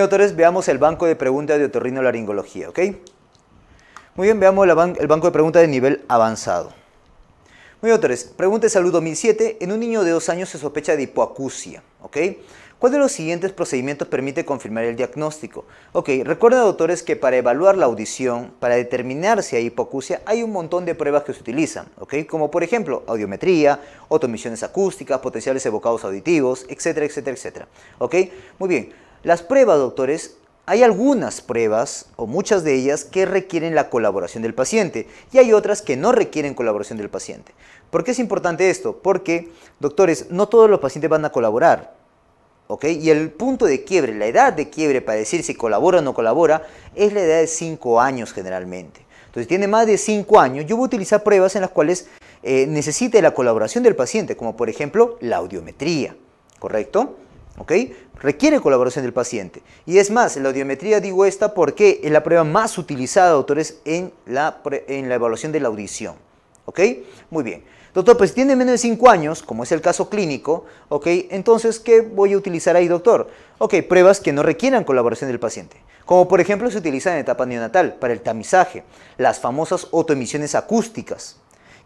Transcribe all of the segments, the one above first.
doctores. veamos el banco de preguntas de otorrinolaringología, ¿ok? Muy bien, veamos el banco de preguntas de nivel avanzado. Muy bien, doctores. pregunta de salud 2007. En un niño de dos años se sospecha de hipoacusia, ¿ok? ¿Cuál de los siguientes procedimientos permite confirmar el diagnóstico? Ok, Recuerda doctores, que para evaluar la audición, para determinar si hay hipoacusia, hay un montón de pruebas que se utilizan, ok, como por ejemplo audiometría, otomisiones acústicas, potenciales evocados auditivos, etcétera, etcétera, etcétera. Ok, muy bien. Las pruebas, doctores, hay algunas pruebas, o muchas de ellas, que requieren la colaboración del paciente y hay otras que no requieren colaboración del paciente. ¿Por qué es importante esto? Porque, doctores, no todos los pacientes van a colaborar. ¿ok? Y el punto de quiebre, la edad de quiebre para decir si colabora o no colabora, es la edad de 5 años generalmente. Entonces, tiene más de 5 años, yo voy a utilizar pruebas en las cuales eh, necesite la colaboración del paciente, como por ejemplo la audiometría. ¿Correcto? Requiere colaboración del paciente. Y es más, la audiometría digo esta porque es la prueba más utilizada, doctores, en la, en la evaluación de la audición, Muy bien. Doctor, pues si tiene menos de 5 años, como es el caso clínico, Entonces, ¿qué voy a utilizar ahí, doctor? Ok, pruebas que no requieran colaboración del paciente, como por ejemplo se utiliza en etapa neonatal para el tamizaje, las famosas autoemisiones acústicas,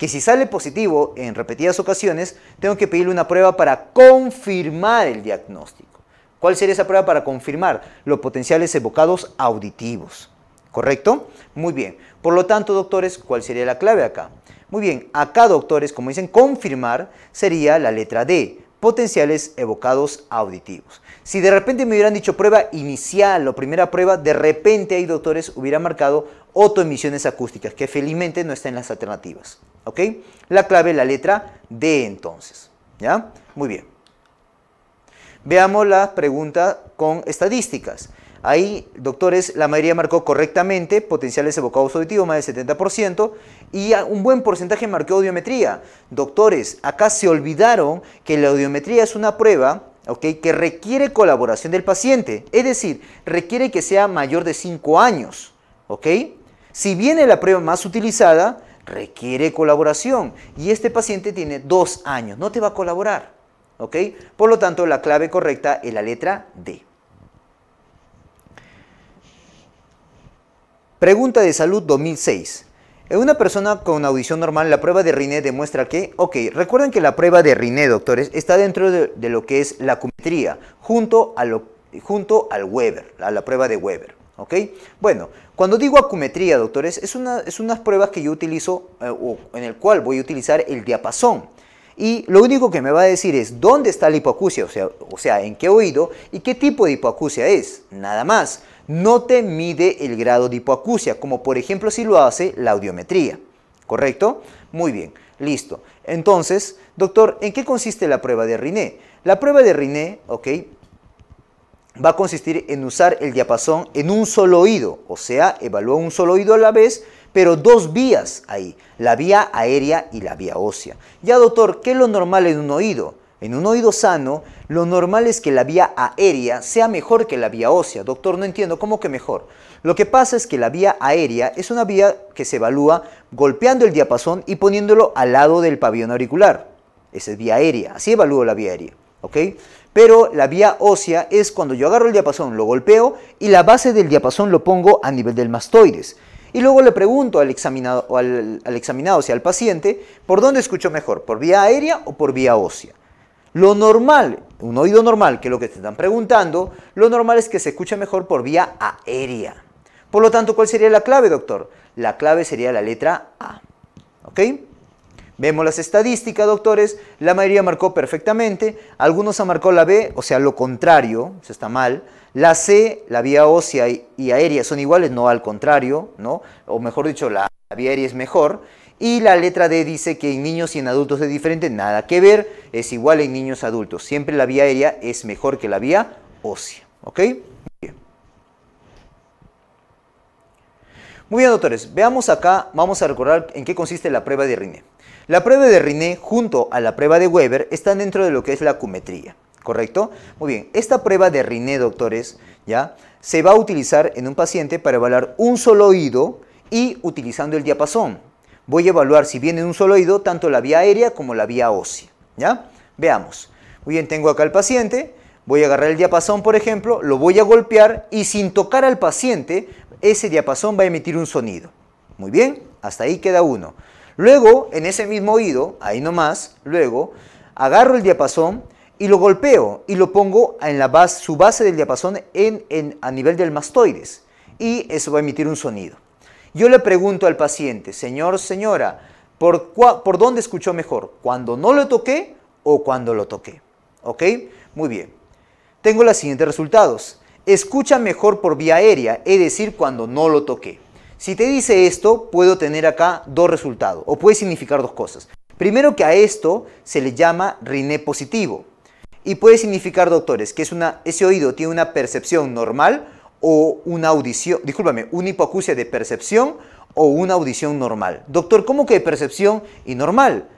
que si sale positivo en repetidas ocasiones, tengo que pedirle una prueba para confirmar el diagnóstico. ¿Cuál sería esa prueba para confirmar los potenciales evocados auditivos? ¿Correcto? Muy bien. Por lo tanto, doctores, ¿cuál sería la clave acá? Muy bien, acá, doctores, como dicen, confirmar sería la letra D, potenciales evocados auditivos. Si de repente me hubieran dicho prueba inicial o primera prueba, de repente hay doctores, hubiera marcado emisiones acústicas, que felizmente no está en las alternativas. ¿Ok? La clave la letra D entonces. ¿Ya? Muy bien. Veamos la pregunta con estadísticas. Ahí, doctores, la mayoría marcó correctamente potenciales evocados auditivos, más del 70%, y un buen porcentaje marcó audiometría. Doctores, acá se olvidaron que la audiometría es una prueba ¿okay? que requiere colaboración del paciente, es decir, requiere que sea mayor de 5 años. ¿okay? Si viene la prueba más utilizada, requiere colaboración y este paciente tiene dos años, no te va a colaborar. ¿ok? Por lo tanto, la clave correcta es la letra D. Pregunta de salud 2006. En una persona con audición normal, la prueba de Riné demuestra que, ok, recuerden que la prueba de Riné, doctores, está dentro de, lo que es la acumetría, junto, junto al Weber, a la prueba de Weber. ¿Ok? Bueno, cuando digo acumetría, doctores, es, una, es unas pruebas que yo utilizo eh, o en el cual voy a utilizar el diapasón. Y lo único que me va a decir es dónde está la hipoacusia, o sea, o sea, en qué oído y qué tipo de hipoacusia es. Nada más. No te mide el grado de hipoacusia, como por ejemplo si lo hace la audiometría. ¿Correcto? Muy bien, listo. Entonces, doctor, ¿en qué consiste la prueba de Riné? La prueba de Riné, ok, va a consistir en usar el diapasón en un solo oído, o sea, evalúa un solo oído a la vez, pero dos vías ahí, la vía aérea y la vía ósea. Ya doctor, ¿qué es lo normal en un oído? En un oído sano, lo normal es que la vía aérea sea mejor que la vía ósea. Doctor, no entiendo, ¿cómo que mejor? Lo que pasa es que la vía aérea es una vía que se evalúa golpeando el diapasón y poniéndolo al lado del pabellón auricular. Esa es vía aérea, así evalúo la vía aérea. ¿ok? pero la vía ósea es cuando yo agarro el diapasón, lo golpeo y la base del diapasón lo pongo a nivel del mastoides. Y luego le pregunto al examinado, al, al examinado, o sea, al paciente, ¿por dónde escucho mejor? ¿Por vía aérea o por vía ósea? Lo normal, un oído normal, que es lo que te están preguntando, lo normal es que se escuche mejor por vía aérea. Por lo tanto, ¿cuál sería la clave, doctor? La clave sería la letra A. ¿Ok? Vemos las estadísticas, doctores, la mayoría marcó perfectamente, algunos han marcado la B, o sea, lo contrario, se está mal. La C, la vía ósea y aérea son iguales, no al contrario, ¿no? O mejor dicho, la, vía aérea es mejor. Y la letra D dice que en niños y en adultos es diferente, nada que ver, es igual en niños adultos. Siempre la vía aérea es mejor que la vía ósea, ¿ok? Muy bien, doctores, veamos acá, vamos a recordar en qué consiste la prueba de Riné. La prueba de Riné junto a la prueba de Weber están dentro de lo que es la acumetría, ¿correcto? Muy bien, esta prueba de Riné, doctores, ¿ya? Se va a utilizar en un paciente para evaluar un solo oído y utilizando el diapasón. Voy a evaluar si viene en un solo oído tanto la vía aérea como la vía ósea, ¿ya? Veamos. Muy bien, tengo acá al paciente, voy a agarrar el diapasón, por ejemplo, lo voy a golpear y sin tocar al paciente ese diapasón va a emitir un sonido. Muy bien, hasta ahí queda uno. Luego, en ese mismo oído, ahí nomás, luego, agarro el diapasón y lo golpeo y lo pongo en la base, su base del diapasón en, a nivel del mastoides. Y eso va a emitir un sonido. Yo le pregunto al paciente, señor, señora, ¿por, ¿por dónde escuchó mejor? ¿Cuando no lo toqué o cuando lo toqué? ¿Ok? Muy bien. Tengo los siguientes resultados. Escucha mejor por vía aérea, es decir, cuando no lo toqué. Si te dice esto, puedo tener acá dos resultados, o puede significar dos cosas. Primero que a esto se le llama riné positivo, y puede significar, doctores, que ese oído tiene una percepción normal o una audición, discúlpame, una hipoacusia de percepción o una audición normal. Doctor, ¿cómo que percepción y normal?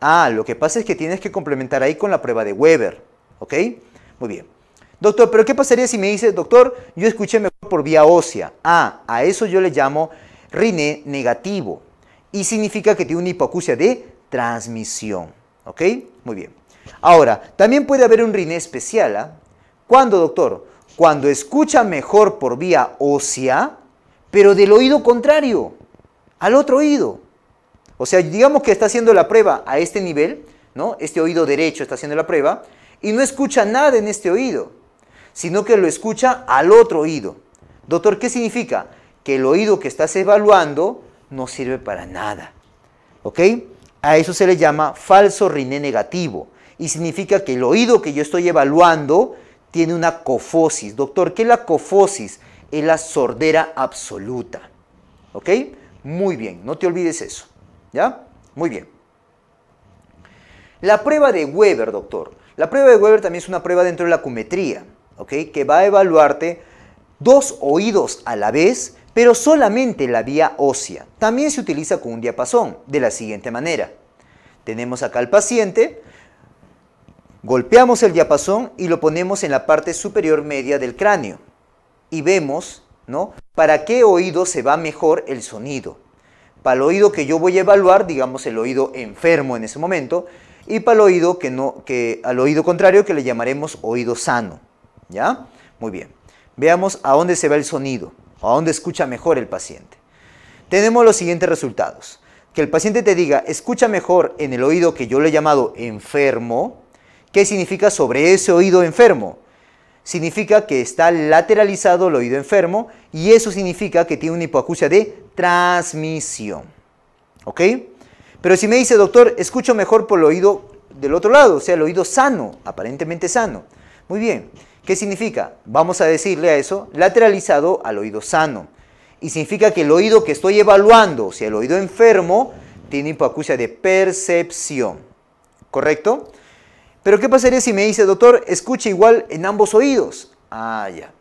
Ah, lo que pasa es que tienes que complementar ahí con la prueba de Weber, ¿ok? Muy bien. Doctor, pero ¿qué pasaría si me dice, doctor, yo escuché mejor por vía ósea? Ah, a eso yo le llamo rine negativo y significa que tiene una hipoacusia de transmisión. ¿Ok? Muy bien. Ahora, también puede haber un riné especial. ¿ah? ¿Cuándo, doctor? Cuando escucha mejor por vía ósea, pero del oído contrario, al otro oído. O sea, digamos que está haciendo la prueba a este nivel, ¿no? Este oído derecho está haciendo la prueba y no escucha nada en este oído sino que lo escucha al otro oído. Doctor, ¿qué significa? Que el oído que estás evaluando no sirve para nada. ¿Ok? A eso se le llama falso riné negativo. Y significa que el oído que yo estoy evaluando tiene una cofosis. Doctor, ¿qué es la cofosis? Es la sordera absoluta. ¿Ok? Muy bien, no te olvides eso. ¿Ya? Muy bien. La prueba de Weber, doctor. La prueba de Weber también es una prueba dentro de la acumetría que va a evaluarte dos oídos a la vez, pero solamente la vía ósea. También se utiliza con un diapasón, de la siguiente manera. Tenemos acá al paciente, golpeamos el diapasón y lo ponemos en la parte superior media del cráneo. Y vemos, ¿no? ¿Para qué oído se va mejor el sonido? Para el oído que yo voy a evaluar, digamos el oído enfermo en ese momento, y para el oído que no, que, al oído contrario que le llamaremos oído sano. ¿Ya? Muy bien. Veamos a dónde se va el sonido, a dónde escucha mejor el paciente. Tenemos los siguientes resultados. Que el paciente te diga, escucha mejor en el oído que yo le he llamado enfermo. ¿Qué significa sobre ese oído enfermo? Significa que está lateralizado el oído enfermo y eso significa que tiene una hipoacusia de transmisión. ¿Ok? Pero si me dice, doctor, escucho mejor por el oído del otro lado, o sea, el oído sano, aparentemente sano. Muy bien. ¿Qué significa? Vamos a decirle a eso lateralizado al oído sano. Y significa que el oído que estoy evaluando, si el oído enfermo, tiene hipoacusia de percepción. ¿Correcto? Pero ¿qué pasaría si me dice, doctor, escuche igual en ambos oídos? Ah, ya.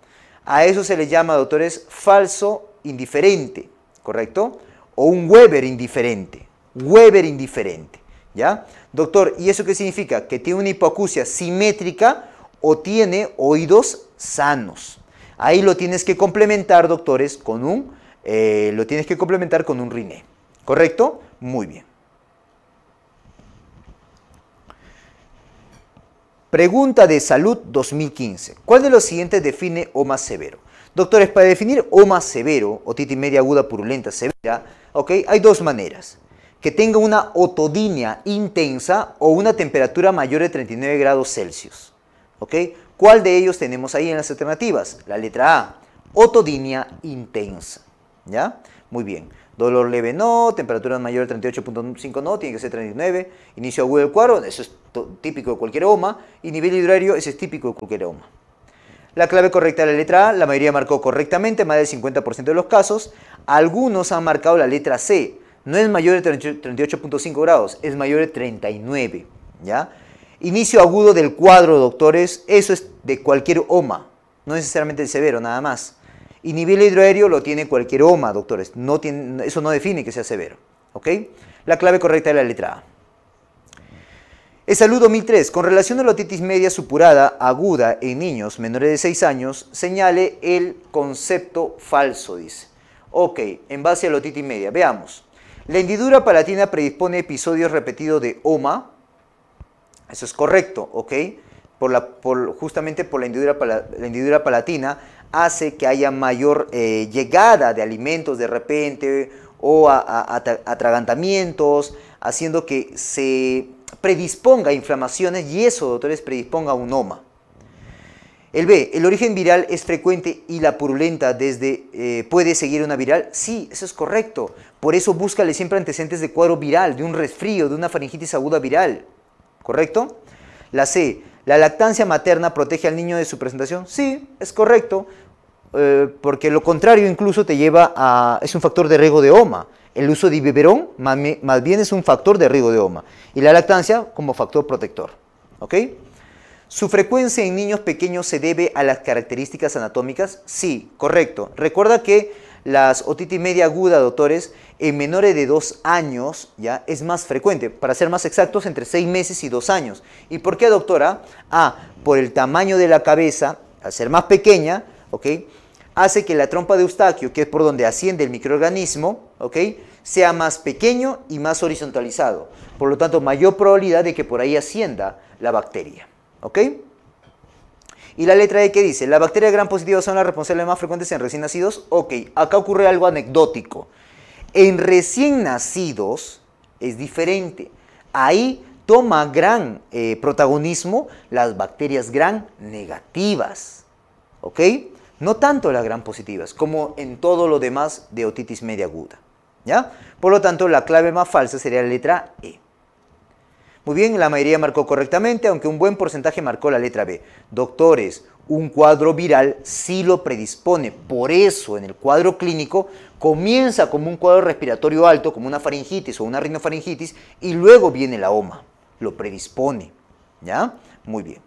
A eso se le llama, doctores, falso indiferente, ¿correcto? O un Weber indiferente. Weber indiferente, ¿ya? Doctor, ¿y eso qué significa? Que tiene una hipoacusia simétrica, o tiene oídos sanos. Ahí lo tienes que complementar, doctores, con un, eh, lo tienes que complementar con un riné. ¿Correcto? Muy bien. Pregunta de salud 2015. ¿Cuál de los siguientes define más severo? Doctores, para definir o más severo, otitis media aguda purulenta severa, okay, hay dos maneras. Que tenga una otodinia intensa o una temperatura mayor de 39 grados Celsius. ¿Ok? ¿Cuál de ellos tenemos ahí en las alternativas? La letra A, otodinia intensa. ¿Ya? Muy bien. Dolor leve no, temperatura mayor de 38.5 no, tiene que ser 39. Inicio agudo del cuadro, eso es típico de cualquier OMA. Y nivel hidrario, eso es típico de cualquier OMA. La clave correcta de la letra A, la mayoría marcó correctamente, más del 50% de los casos. Algunos han marcado la letra C, no es mayor de 38.5 grados, es mayor de 39. ¿Ya? Inicio agudo del cuadro, doctores, eso es de cualquier OMA, no necesariamente el severo, nada más. Y nivel hidroaéreo lo tiene cualquier OMA, doctores, eso no define que sea severo. ¿ok? La clave correcta es la letra A. El saludo 2003. Con relación a la otitis media supurada aguda en niños menores de 6 años, señale el concepto falso, dice. Ok, en base a la otitis media, veamos. La hendidura palatina predispone episodios repetidos de OMA, eso es correcto, ¿ok? Por la, justamente por la hendidura, la palatina hace que haya mayor eh, llegada de alimentos de repente o a, atragantamientos, haciendo que se predisponga a inflamaciones y eso, doctores, predisponga a un oma. El B, el origen viral es frecuente y la purulenta desde eh, puede seguir una viral. Sí, eso es correcto. Por eso búscale siempre antecedentes de cuadro viral, de un resfrío, de una faringitis aguda viral. ¿correcto? La C, ¿la lactancia materna protege al niño de su presentación? Sí, es correcto, eh, porque lo contrario incluso te lleva a... es un factor de riesgo de OMA. El uso de biberón más, bien es un factor de riesgo de OMA y la lactancia como factor protector, ¿ok? ¿Su frecuencia en niños pequeños se debe a las características anatómicas? Sí, correcto. Recuerda que las otitis media aguda, doctores, en menores de dos años, ¿ya? Es más frecuente, para ser más exactos, entre seis meses y dos años. ¿Y por qué, doctora? Ah, por el tamaño de la cabeza, al ser más pequeña, ¿ok? Hace que la trompa de Eustaquio, que es por donde asciende el microorganismo, ¿ok? Sea más pequeño y más horizontalizado. Por lo tanto, mayor probabilidad de que por ahí ascienda la bacteria, ¿ok? Y la letra E que dice, las bacterias gran positivas son las responsables más frecuentes en recién nacidos. Ok, acá ocurre algo anecdótico. En recién nacidos es diferente. Ahí toma gran eh, protagonismo las bacterias gran negativas. ¿Ok? No tanto las gran positivas, como en todo lo demás de otitis media aguda. ¿Ya? Por lo tanto, la clave más falsa sería la letra E. Muy bien, la mayoría marcó correctamente, aunque un buen porcentaje marcó la letra B. Doctores, un cuadro viral sí lo predispone. Por eso, en el cuadro clínico, comienza como un cuadro respiratorio alto, como una faringitis o una rinofaringitis, y luego viene la OMA. Lo predispone. ¿Ya? Muy bien.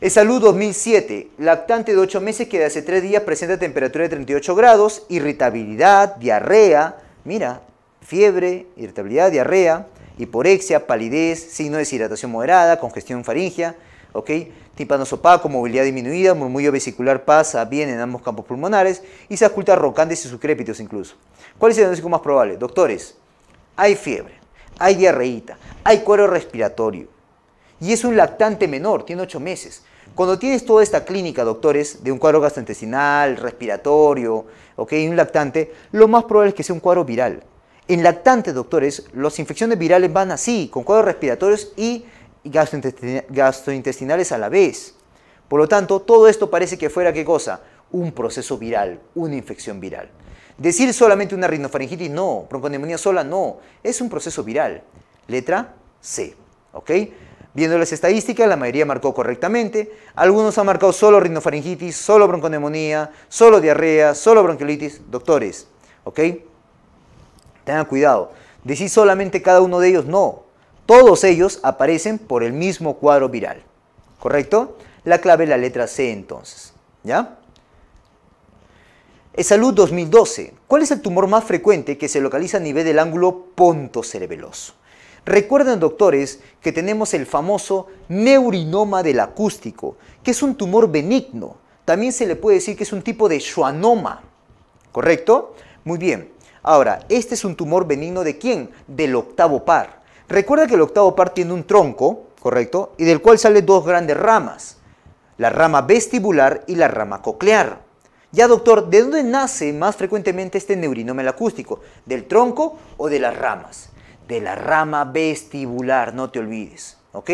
El Salud 2007. Lactante de 8 meses que de hace 3 días presenta temperatura de 38 grados, irritabilidad, diarrea. Mira, fiebre, irritabilidad, diarrea hiporexia, palidez, signo de deshidratación moderada, congestión faringia, ¿ok? Tímpanos opaco, movilidad disminuida, murmullo vesicular pasa bien en ambos campos pulmonares y se oculta rocantes y sucrépitos incluso. ¿Cuál es el diagnóstico más probable? Doctores, hay fiebre, hay diarreíta, hay cuero respiratorio y es un lactante menor, tiene 8 meses. Cuando tienes toda esta clínica, doctores, de un cuadro gastrointestinal, respiratorio, ¿ok? un lactante, lo más probable es que sea un cuadro viral. En lactantes, doctores, las infecciones virales van así, con cuadros respiratorios y gastrointestinales a la vez. Por lo tanto, todo esto parece que fuera qué cosa? Un proceso viral, una infección viral. Decir solamente una rinofaringitis, no. Bronconeumonía sola, no. Es un proceso viral. Letra C. ¿Ok? Viendo las estadísticas, la mayoría marcó correctamente. Algunos han marcado solo rinofaringitis, solo bronconeumonía, solo diarrea, solo bronquiolitis. Doctores, ¿ok? Tengan cuidado. Decir solamente cada uno de ellos, no. Todos ellos aparecen por el mismo cuadro viral. ¿Correcto? La clave es la letra C entonces. ¿Ya? E Salud 2012. ¿Cuál es el tumor más frecuente que se localiza a nivel del ángulo ponto cerebeloso? Recuerden, doctores, que tenemos el famoso neurinoma del acústico, que es un tumor benigno. También se le puede decir que es un tipo de schwannoma. ¿Correcto? Muy bien. Ahora, este es un tumor benigno de quién? Del octavo par. Recuerda que el octavo par tiene un tronco, ¿correcto? Y del cual salen dos grandes ramas, la rama vestibular y la rama coclear. Ya doctor, ¿de dónde nace más frecuentemente este neurinoma acústico? ¿Del tronco o de las ramas? De la rama vestibular, no te olvides, ¿ok?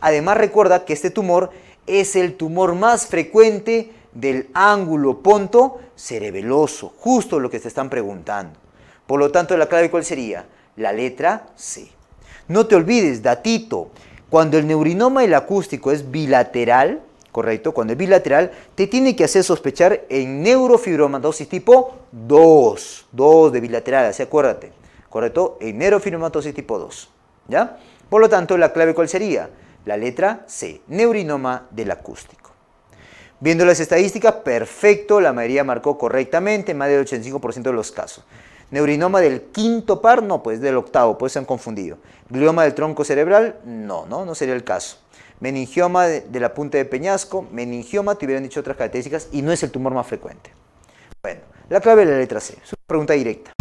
Además recuerda que este tumor es el tumor más frecuente del ángulo ponto cerebeloso, justo lo que te están preguntando. Por lo tanto, la clave cuál sería? La letra C. No te olvides, datito, cuando el neurinoma del el acústico es bilateral, correcto, cuando es bilateral, te tiene que hacer sospechar en neurofibromatosis tipo 2, 2 de bilateral, así acuérdate, correcto, en neurofibromatosis tipo 2, ¿ya? Por lo tanto, la clave cuál sería? La letra C, neurinoma del acústico. Viendo las estadísticas, perfecto, la mayoría marcó correctamente, más del 85% de los casos. Neurinoma del quinto par, no, pues del octavo, pues se han confundido. Glioma del tronco cerebral, no, no, no sería el caso. Meningioma de, de la punta de peñasco, meningioma, te hubieran dicho otras características y no es el tumor más frecuente. Bueno, la clave es la letra C, es una pregunta directa.